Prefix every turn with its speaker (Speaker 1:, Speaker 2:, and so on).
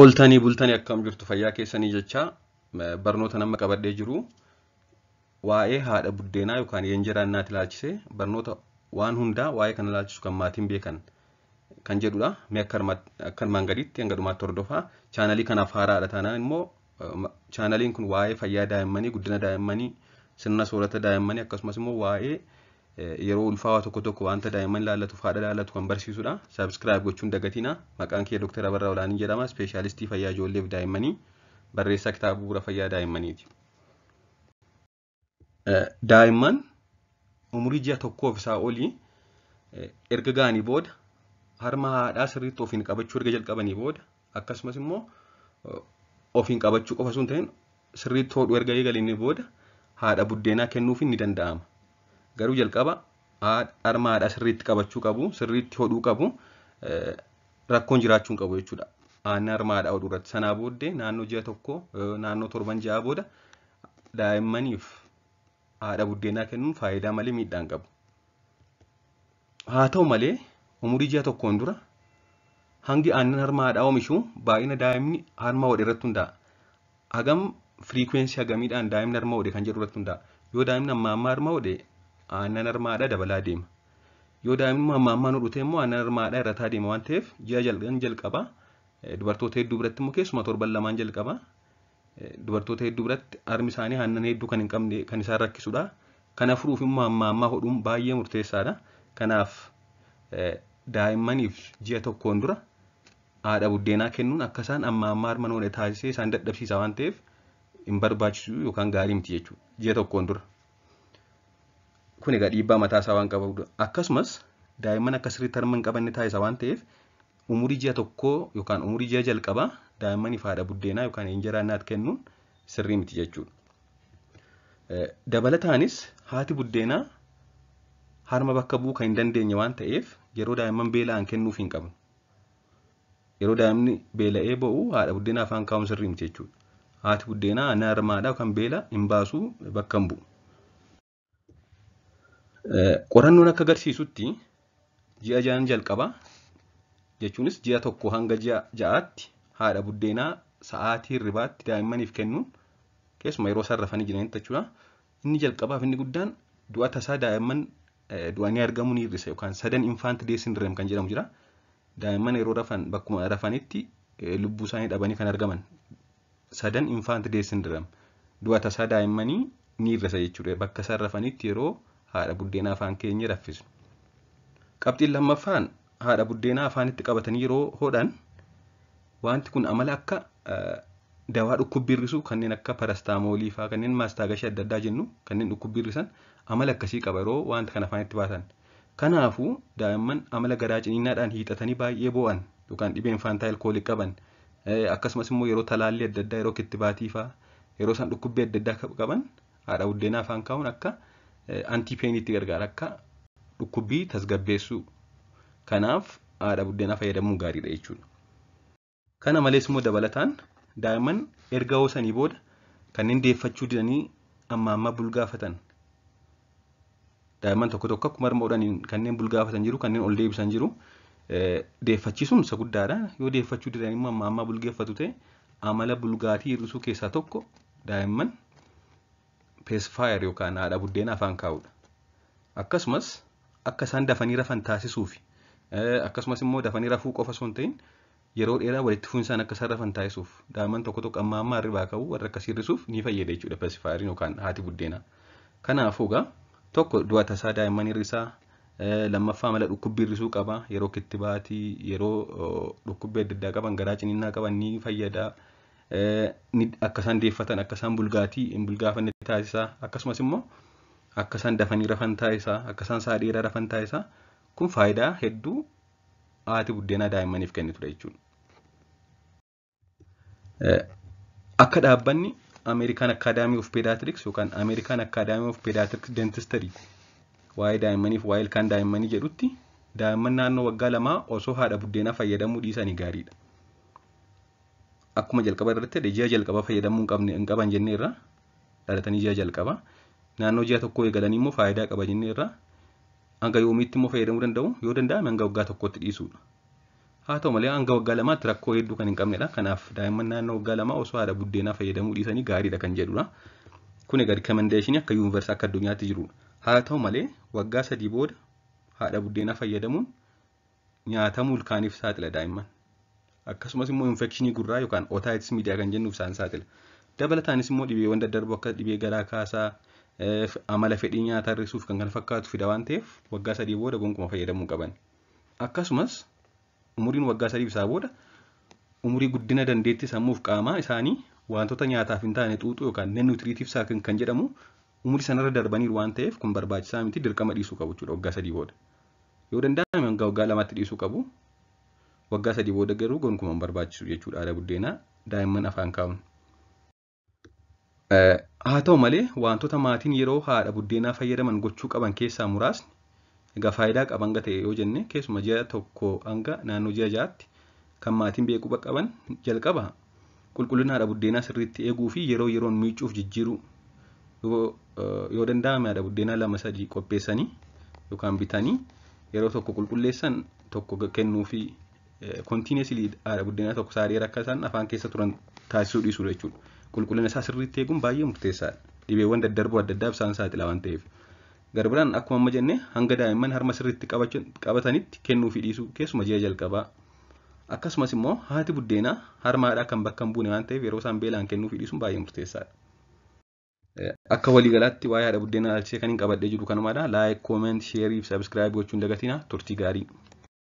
Speaker 1: Ooltanii bultanii akkam jirtu fayyaa keessanii jecha eh, barnoota nama qabadhee jiru waa'ee haadha buddeenaa yookaan yeenjiraan naati ilaalchise barnoota waan hundaa waa'ee kana ilaalchisu kan maatiin beekan kan jedhudha. Mee akka gaditti hanga dhumaatti hordofaa. Chaanalii kanaaf haaraadha taanaan immoo eh, chaanaliin kun waa'ee fayyaa daa'immanii, guddina daa'immanii, sirna soorata daa'immanii akkasumas immoo waa'ee yeroo ulfaa waa tokko tokko wanta daa'imman laallatuuf haadha laallatu kan barsiisudha. Saabskiraayib gochuun dagatina. Maqaan kee Dr. Abarraa Olaanii jedhama. Ispeeshaalistii fayyaa ijoolleef daa'immanii. Barreessaa kitaaba bu'uura fayyaa daa'immaniiti. Daa'imman umurii ji'a tokkoof isaa olii erga ga'anii booda harma haadhaa sirriitti ofiin qabachuu erga jalqabanii booda akkasumas immoo ofiin qabachuu qofa sun ta'in sirriitti hodhu erga eegalanii booda haadha buddeenaa kennuufiin ni danda'ama. garuu jalqaba dharma haadha sirriitti qabachuu qabu sirriitti hodhuu qabu eh, rakkoon jiraachuun qabu jechuudha. Aannan dharma haadha hodhuu irratti sanaa booddee naannoo ji'a tokkoo eh, naannoo torban ji'aa booda daa'immaniif haadha buddeenaa kennuun faayidaa malee miidhaan qabu. Haa ta'u malee umurii ji'a tokkoon dura hangi aannan harma haadhaa oomishuu baay'ina daa'imni harma hodhe irratti hundaa'a. Hagam firiikweensii daa'imni harma hodhe kan jedhu irratti hundaa'a. Yoo daa'imni amma amma harma hodhe aannan armaadhaa dabalaa deema. Yoo daa'imni hamma nu dhute immoo aannan armaadhaa irrataa deema waan ta'eef ji'a jalqan jalqaba e, dubartoota hedduu biratti immoo keessuma torban lamaan jalqaba e, dubartoota hedduu biratti armi isaanii aannan hedduu kan hin qabne kan isaan rakkisudha. Kana furuuf immoo amma hammaa hodhuun baay'ee murteessaadha. Kanaaf daa'immaniif ji'a tokkoon dura haadha buddeenaa kennuun akka isaan amma amma harma noone taasisee isaan dadhabsiisa waan ta'eef hin barbaachisu yookaan gaarii miti jechuudha ji'a tokkoon kun egaa dhiibbaa mataasaa waan qabudha. Akkasumas daa'imman akka sirriitti harma hin qabanne taasisaa waan ta'eef umurii ji'a tokkoo yookaan umurii ji'a jalqabaa daa'immaniif haadha buddeenaa yookaan injaraa naat kennuun sirrii miti jechuudha. Eh, dabalataanis haati buddeenaa harma bakka bu'uu kan hin dandeenye waan ta'eef yeroo daa'imman beela'an kennuuf hin qabnu. Yeroo daa'imni beela'ee ba'u haadha buddeenaa sirrii miti jechuudha. Haati buddeenaa yookaan beela hin baasuu bakka hin bu'u. Qorannoon akka agarsiisutti ji'a ja'an jalqaba jechuunis ji'a tokko hanga ja'aatti haadha buddeenaa sa'aatii hirribaatti daa'immaniif kennuun keessumaa yeroo isaan rafanii jechuudha. Inni jalqabaaf inni guddaan du'a tasaa daa'imman eh, du'anii yookaan sadan kan jedhamu jira. Daa'imman yeroo rafan bakkuma rafanitti eh, lubbuu isaanii dhabanii kan argaman sadan du'a tasaa daa'immanii ni jechuudha bakka isaan rafanitti yeroo. haadha buddeenaa afaan keenya raffisu. Qabxiin lammaffaan haadha buddeena afaanitti qabatanii yeroo hodhan wanti kun amala akka dawaa dhukkubbii hir'isu kanneen akka parastaa moolii fa'a kanneen maastaagashaa adda addaa jennu kanneen dhukkubbii hir'isan amala akkasii qaba yeroo wanta kana afaanitti baatan. Kanaafuu daa'imman amala garaa ciniinaadhaan hiixatanii baay'ee bo'an yookaan dhibeen faantaa alkoolii qaban akkasumas immoo yeroo talaalli adda addaa yeroo kittibaatii fa'aa yeroo isaan dhukkubbii adda addaa qaban haadha buddeenaa afaan antiipeenitti gargaara akka dhukkubbii tasgabbeessuu kanaaf haadha buddeenaa fayyadamuun gaariidha jechuudha. Kana malees immoo dabalataan daa'imman erga hoosanii booda kanneen deeffachuu didanii amma ammaa bulgaafatan daa'imman tokko tokko akkuma harmoodhaan kanneen bulgaafatan jiru kanneen ol deebisan jiru e, deeffachisuun isa guddaadha yoo deeffachuu didanii amma ammaa bulgeeffatu ta'e amala bulgaatii hir'isuu keessaa tokko daa'imman peesfaayer yookaan haadha buddeena afaan kaa'udha. Akkasumas akka isaan dafanii rafan taasisuufi akkasumas immoo dafanii rafuu qofa osoo hin ta'in yeroo dheeraa walitti fuun isaan akka isaan rafan taasisuuf daa'imman tokko tokko ammaa amma hirribaa qabu warra akkasii ni fayyada jechuudha peesfaayerin yookaan haati buddeenaa. Kanaafuu egaa tokko du'a tasaa daa'imman hirrisaa lammaffaa mala dhukkubbii hirrisuu qaba yeroo kittibaatii yeroo dhukkubbii adda addaa qaban garaa ciniinnaa qaban ni fayyada. Eh, akkasaan deeffatan, akkasaan bulgaatii hin bulgaafanne taasisaa akkasumas immoo akkasaan dafanii rafan taasisaa, akkasaan isaan saadheeraa rafan taasisaa kun faayidaa hedduu aati buddeenaa daa'immaniif kennitudha jechuudha. Eh, akka dhaabbanni Ameerikaan Akkaadaamii of Peedaatriks yookaan Ameerikaan Akkaadaamii of Peedaatriks Dentistarii waa'ee daa'immaniif waa'ee ilkaan daa'immanii jedhutti daa'imman naannoo waggaa lamaa osoo haadha buddeenaa fayyadamuu dhiisanii gaariidha. akkuma jalqaba irratti ji'a jalqabaa fayyadamuu hin qaban jenneerra dhalatanii ji'a jalqabaa naannoo ji'a tokkoo eegalanii immoo faayidaa qaba jenneerra hanga yoomiitti immoo fayyadamuu danda'u yoo danda'ame hanga waggaa tokkotti dhiisuudha. Haa ta'u malee hanga waggaa lamaatti rakkoo hedduu kan hin qabnedha. Kanaaf daa'imman naannoo waggaa lamaa osoo haadha buddeenaa fayyadamuu dhiisanii gaariidha kan jedhudha. Kun egaa rikamendeeshinii akka yuunivarsiitii akka addunyaatti jirudha. Haa ta'u malee waggaa sadii booda haadha akkasumas immoo infekshinii gurraa yookaan otaayitis miidiyaa kan jennuuf isaan saaxila. Dabalataanis immoo dhibeewwan daddarbu akka dhibee garaa kaasaa eh, amala fedhii nyaataa hir'isuuf kan kana fakkaatu fida waan ta'eef waggaa sadii booda gonkumaa fayyadamuu qaban. Akkasumas umuriin waggaa sadiif isaa booda umurii guddina dandeettii sammuuf qaamaa isaanii wantoota nyaataaf hin taane xuuxuu yookaan neenuutiriitiif kan jedhamu umurii sanarra darbaniiru waan ta'eef kun barbaachisaa miti dirqama dhiisuu qabu jechuudha waggaa sadii booda. Yoo danda'ame waggaa lamaatti dhiisuu Waggaa sadii booda garuu gonkumaan barbaachisu jechuudha haadha buddeena daa'imman afaan kaa'uun. Eh, haa ta'u malee wantoota maatiin yeroo haadha buddeenaa fayyadaman gochuu qaban keessaa muraasni egaa faayidaa qaban ta'e yoo jenne keessuma ji'a tokko hanga naannoo ji'a ja'aatti kan maatiin beekuu qaban jalqaba qulqullina haadha buddeenaa sirriitti eeguu fi yeroo yeroon miicuuf jijjiiru eh, yoo danda'ame haadha buddeenaa lama sadii qopheessanii yookaan bitanii yeroo tokko qulqulleessan tokko kennuu fi kontiineesilii haadha guddina tokko saalee isaan afaan keessa turan taasisuu dhiisuu jechuudha. Qulqullina isaa sirriitti eeguun baay'ee murteessaadha. Dhibeewwan daddarboo adda addaaf isaan saaxila waan ta'eef. Garbiraan akkuma amma jenne hanga daa'imman harma sirriitti qabatanitti kennuufii dhiisuu keessuma ji'a jalqabaa. Akkasumas immoo haati buddeenaa harmaadhaa kan bakka hin buune waan ta'eef yeroo isaan beelaan kennuufii dhiisuun baay'ee murteessaadha. Eh, akka waliigalaatti waa'ee haadha buddeenaa ilaalchisee kan hin qabadhee